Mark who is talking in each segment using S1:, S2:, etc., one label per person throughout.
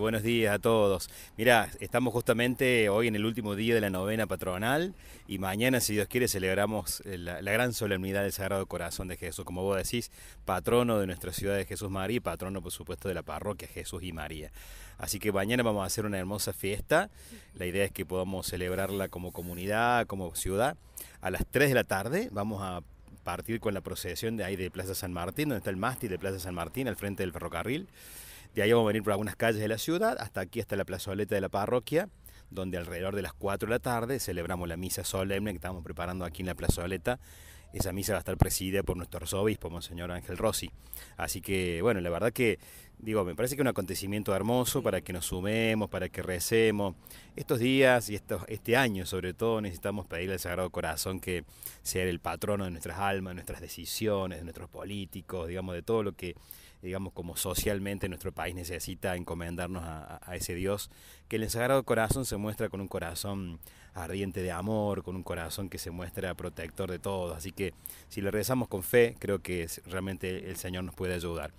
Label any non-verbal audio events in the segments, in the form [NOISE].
S1: Buenos días a todos. Mirá, estamos justamente hoy en el último día de la novena patronal y mañana, si Dios quiere, celebramos eh, la, gran solemnidad del Sagrado Corazón de Jesús. Como vos decís, patrono de nuestra ciudad de Jesús María y patrono, por supuesto, de la parroquia Jesús y María. Así que mañana vamos a hacer una hermosa fiesta. La idea es que podamos celebrarla como comunidad, como ciudad. A las 3 de la tarde vamos a partir con la procesión de ahí de Plaza San Martín, donde está el mástil de Plaza San Martín, al frente del ferrocarril. De ahí vamos a venir por algunas calles de la ciudad hasta aquí, hasta la plazoleta de la parroquia, donde alrededor de las 4 de la tarde celebramos la misa solemne que estamos preparando aquí en la plazoleta. Esa misa va a estar presidida por nuestro arzobispo, Monseñor Ángel Rossi. Así que, bueno, la verdad que digo, me parece que es un acontecimiento hermoso para que nos sumemos, para que recemos. Estos días y estos, este año sobre todo necesitamos pedirle al Sagrado Corazón que sea el patrono de nuestras almas, de nuestras decisiones, de nuestros políticos, digamos, de todo lo que, digamos, como socialmente nuestro país necesita encomendarnos a, a ese Dios, que el Sagrado Corazón se muestra con un corazón ardiente de amor, con un corazón que se muestra protector de todos. Así que si le rezamos con fe, creo que realmente el Señor nos puede ayudar.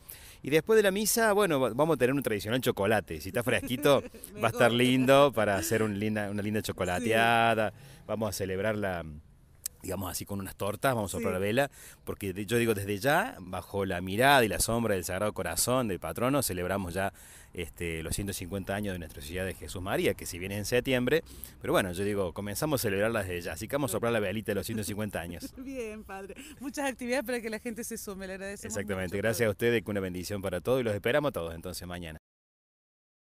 S1: Y después de la misa, bueno, vamos a tener un tradicional chocolate. Si está fresquito, [LAUGHS] va a estar lindo para hacer una linda chocolateada. Vamos a celebrar la, digamos así, con unas tortas, vamos a soplar la vela, porque yo digo, desde ya, bajo la mirada y la sombra del Sagrado Corazón del Patrono, celebramos ya este, los 150 años de nuestra ciudad de Jesús María, que si viene en septiembre, pero bueno, yo digo, comenzamos a celebrarla desde ya, así que vamos a soplar la velita de los 150 años. [LAUGHS] Bien, padre. Muchas actividades para que la gente se sume, le agradecemos. Exactamente, gracias a ustedes, que una bendición para todos y los esperamos todos entonces mañana.